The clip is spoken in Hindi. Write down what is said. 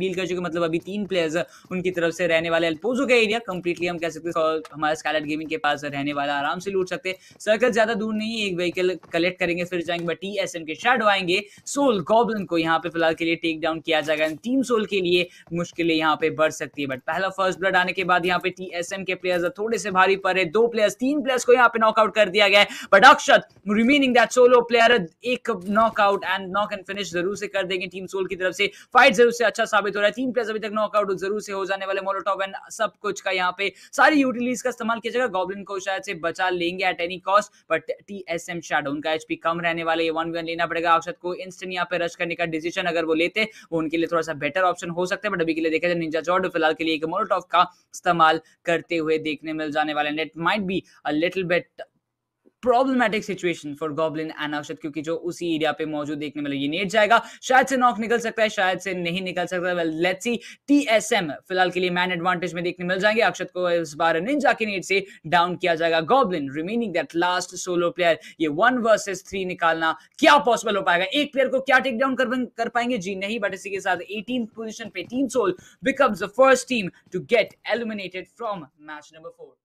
डील कर चुके मतलब अभी तीन प्लेयर्स उनकी तरफ से रहने वाले अल्पोजो का एरिया कंप्लीटली हम कह सकते हैं हमारे स्कालेट गेमिंग के पास रहने वाला आराम से लूट सकते सर्कल ज्यादा दूर नहीं एक व्हीकल कलेक्ट करेंगे फिर जाएंगे बट टी एस एम के शेडो आएंगे सोल गॉबलन को यहाँ पे फिलहाल के लिए टेक डाउन किया जाएगा टीम सोल के लिए मुश्किलें यहाँ पे बढ़ सकती है बट पहला फर्स्ट ब्लड आने के बाद यहाँ पे टी एस एम के प्लेयर्स थोड़े से भारी पर दो प्लेयर्स तीन प्लेयर्स को यहाँ पे नॉकआउट कर दिया गया है but Akshat remaining that solo player एक knockout and knock and finish जरूर से कर देंगे टीम सोल की तरफ से फाइट जरूर से अच्छा साबित साबित हो रहा है तीन प्लेयर्स अभी तक नॉकआउट जरूर से हो जाने वाले मोलोटॉप एंड सब कुछ का यहाँ पे सारी यूटिलिटीज का इस्तेमाल किया जाएगा गॉबलिन को शायद से बचा लेंगे at any cost but T S M shadow उनका एचपी कम रहने वाले ये वन वन लेना पड़ेगा अक्षत को इंस्टेंट यहाँ पे रश करने का डिसीजन अगर वो लेते वो उनके लिए थोड़ा सा बेटर ऑप्शन हो सकता है बट अभी के लिए देखा जाए निंजा जॉर्ड फिलहाल के लिए एक मोलोटॉव का इस्तेमाल करते हुए देखने मिल जाने वाले net might be a little bit problematic situation for Goblin and Akshat क्योंकि जो उसी एरिया पे मौजूद देखने मिला ये नेट जाएगा शायद से नॉक निकल सकता है शायद से नहीं निकल सकता वेल लेट्स सी टीएसएम फिलहाल के लिए मैन एडवांटेज में देखने मिल जाएंगे अक्षत को इस बार निंजा के नेट से डाउन किया जाएगा Goblin remaining that last solo player ये वन वर्सेस थ्री निकालना क्या पॉसिबल हो पाएगा एक प्लेयर को क्या टेक डाउन कर, कर पाएंगे जी नहीं बट इसी के साथ एटीन पोजिशन पे team Soul becomes the first team to get eliminated from match number four